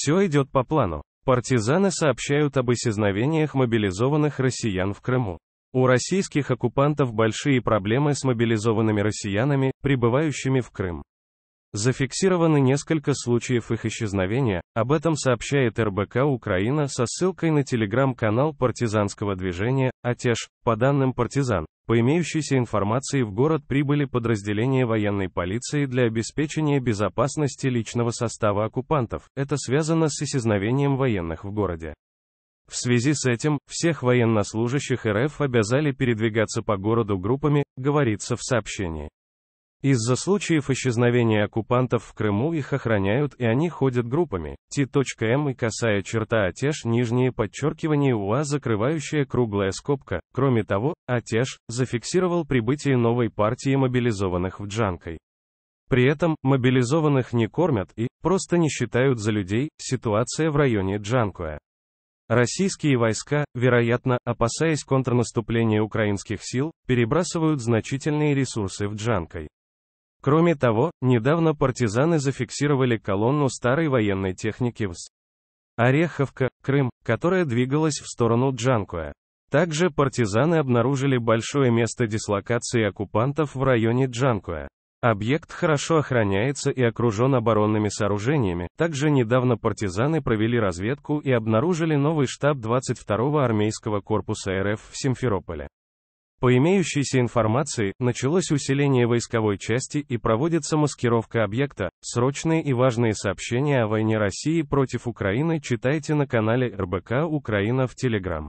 Все идет по плану. Партизаны сообщают об исчезновениях мобилизованных россиян в Крыму. У российских оккупантов большие проблемы с мобилизованными россиянами, прибывающими в Крым. Зафиксированы несколько случаев их исчезновения, об этом сообщает РБК Украина со ссылкой на телеграм-канал партизанского движения «Атеш». По данным партизан, по имеющейся информации в город прибыли подразделения военной полиции для обеспечения безопасности личного состава оккупантов, это связано с исчезновением военных в городе. В связи с этим, всех военнослужащих РФ обязали передвигаться по городу группами, говорится в сообщении. Из-за случаев исчезновения оккупантов в Крыму их охраняют и они ходят группами. Т.М эм и косая черта Атеш нижнее подчеркивание УА закрывающая круглая скобка. Кроме того, отеж зафиксировал прибытие новой партии мобилизованных в Джанкой. При этом, мобилизованных не кормят и просто не считают за людей, ситуация в районе Джанкуя. Российские войска, вероятно, опасаясь контрнаступления украинских сил, перебрасывают значительные ресурсы в Джанкой. Кроме того, недавно партизаны зафиксировали колонну старой военной техники ВС. Ореховка, Крым, которая двигалась в сторону Джанкуя. Также партизаны обнаружили большое место дислокации оккупантов в районе Джанкуя. Объект хорошо охраняется и окружен оборонными сооружениями. Также недавно партизаны провели разведку и обнаружили новый штаб 22-го армейского корпуса РФ в Симферополе. По имеющейся информации, началось усиление войсковой части и проводится маскировка объекта. Срочные и важные сообщения о войне России против Украины читайте на канале РБК Украина в Телеграм.